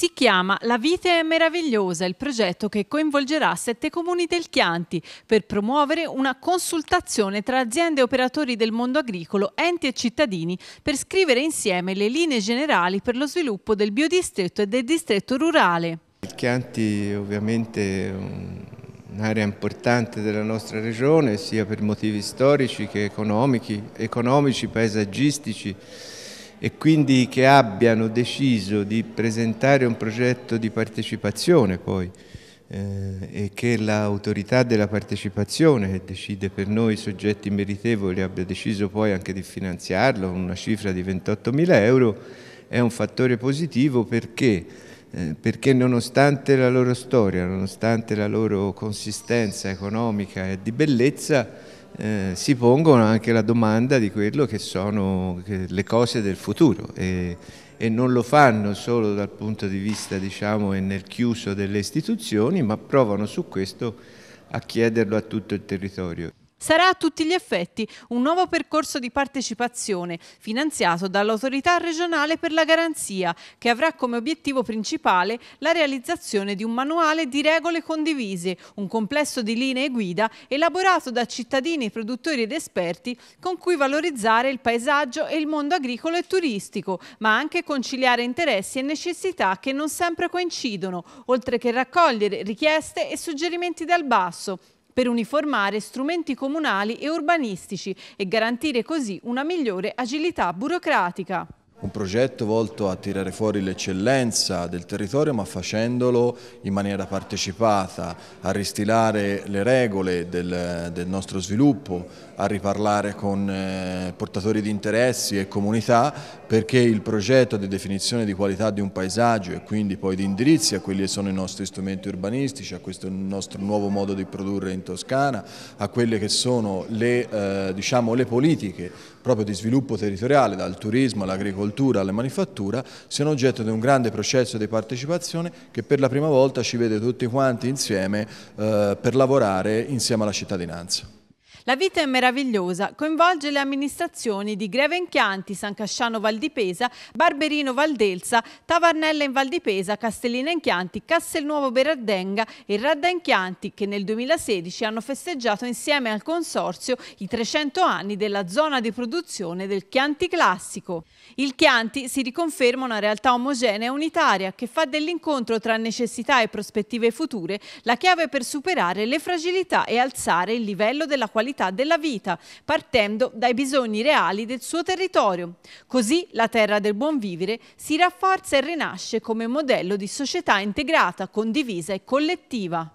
Si chiama La vite è meravigliosa, il progetto che coinvolgerà sette comuni del Chianti per promuovere una consultazione tra aziende e operatori del mondo agricolo, enti e cittadini per scrivere insieme le linee generali per lo sviluppo del biodistretto e del distretto rurale. Il Chianti ovviamente è un'area importante della nostra regione sia per motivi storici che economici, economici paesaggistici e quindi che abbiano deciso di presentare un progetto di partecipazione poi eh, e che l'autorità della partecipazione che decide per noi i soggetti meritevoli abbia deciso poi anche di finanziarlo con una cifra di 28.000 euro è un fattore positivo perché eh, perché nonostante la loro storia, nonostante la loro consistenza economica e di bellezza, eh, si pongono anche la domanda di quello che sono le cose del futuro e, e non lo fanno solo dal punto di vista diciamo e nel chiuso delle istituzioni ma provano su questo a chiederlo a tutto il territorio. Sarà a tutti gli effetti un nuovo percorso di partecipazione finanziato dall'autorità regionale per la garanzia che avrà come obiettivo principale la realizzazione di un manuale di regole condivise, un complesso di linee guida elaborato da cittadini, produttori ed esperti con cui valorizzare il paesaggio e il mondo agricolo e turistico, ma anche conciliare interessi e necessità che non sempre coincidono, oltre che raccogliere richieste e suggerimenti dal basso per uniformare strumenti comunali e urbanistici e garantire così una migliore agilità burocratica. Un progetto volto a tirare fuori l'eccellenza del territorio ma facendolo in maniera partecipata, a ristilare le regole del, del nostro sviluppo, a riparlare con eh, portatori di interessi e comunità perché il progetto di definizione di qualità di un paesaggio e quindi poi di indirizzi a quelli che sono i nostri strumenti urbanistici, a questo nostro nuovo modo di produrre in Toscana, a quelle che sono le, eh, diciamo, le politiche proprio di sviluppo territoriale, dal turismo all'agricoltura alla manifattura, siano oggetto di un grande processo di partecipazione che per la prima volta ci vede tutti quanti insieme eh, per lavorare insieme alla cittadinanza. La vita è meravigliosa coinvolge le amministrazioni di Grevenchianti, San Casciano Val di Pesa, Barberino Valdelsa, Tavarnella in Val di Pesa, Castellina in Chianti, Castelnuovo Berardenga e Radda in Chianti che nel 2016 hanno festeggiato insieme al consorzio i 300 anni della zona di produzione del Chianti classico. Il Chianti si riconferma una realtà omogenea e unitaria che fa dell'incontro tra necessità e prospettive future la chiave per superare le fragilità e alzare il livello della qualità qualità della vita, partendo dai bisogni reali del suo territorio. Così la terra del buon vivere si rafforza e rinasce come modello di società integrata, condivisa e collettiva.